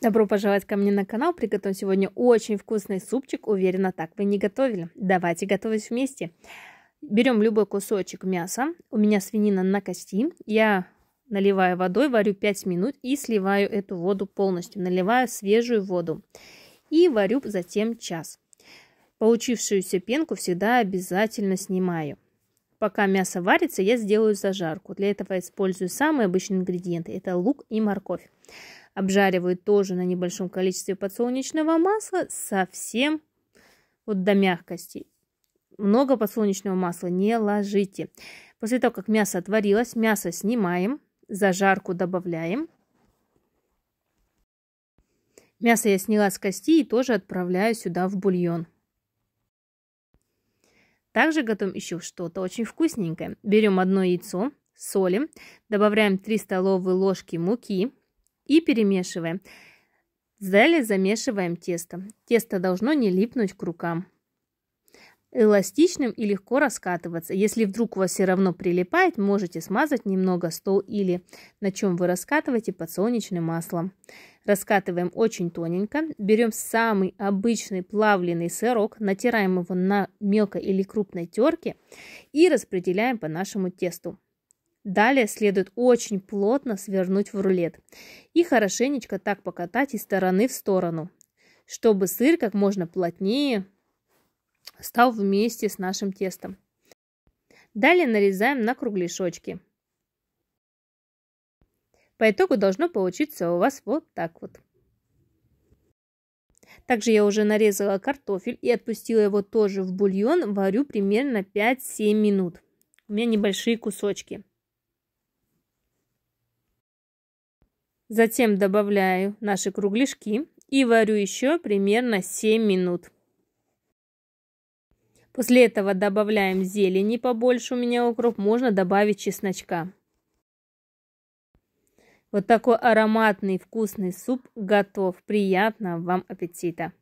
Добро пожаловать ко мне на канал. Приготовим сегодня очень вкусный супчик. Уверена, так вы не готовили. Давайте готовить вместе. Берем любой кусочек мяса. У меня свинина на кости. Я наливаю водой, варю 5 минут и сливаю эту воду полностью. Наливаю свежую воду. И варю затем час. Получившуюся пенку всегда обязательно снимаю. Пока мясо варится, я сделаю зажарку. Для этого использую самые обычные ингредиенты. Это лук и морковь обжаривают тоже на небольшом количестве подсолнечного масла совсем вот до мягкости. Много подсолнечного масла не ложите. После того, как мясо отварилось, мясо снимаем, зажарку добавляем. Мясо я сняла с кости и тоже отправляю сюда в бульон. Также готовим еще что-то очень вкусненькое. Берем одно яйцо, солим, добавляем 3 столовые ложки муки, и перемешиваем. Далее замешиваем тесто. Тесто должно не липнуть к рукам. Эластичным и легко раскатываться. Если вдруг у вас все равно прилипает, можете смазать немного стол или на чем вы раскатываете подсолнечным маслом. Раскатываем очень тоненько. Берем самый обычный плавленый сырок, натираем его на мелкой или крупной терке и распределяем по нашему тесту. Далее следует очень плотно свернуть в рулет и хорошенечко так покатать из стороны в сторону, чтобы сыр как можно плотнее стал вместе с нашим тестом. Далее нарезаем на кругляшочки. По итогу должно получиться у вас вот так вот. Также я уже нарезала картофель и отпустила его тоже в бульон. Варю примерно 5-7 минут. У меня небольшие кусочки. Затем добавляю наши кругляшки и варю еще примерно 7 минут. После этого добавляем зелени побольше у меня укроп, можно добавить чесночка. Вот такой ароматный вкусный суп готов. Приятного вам аппетита!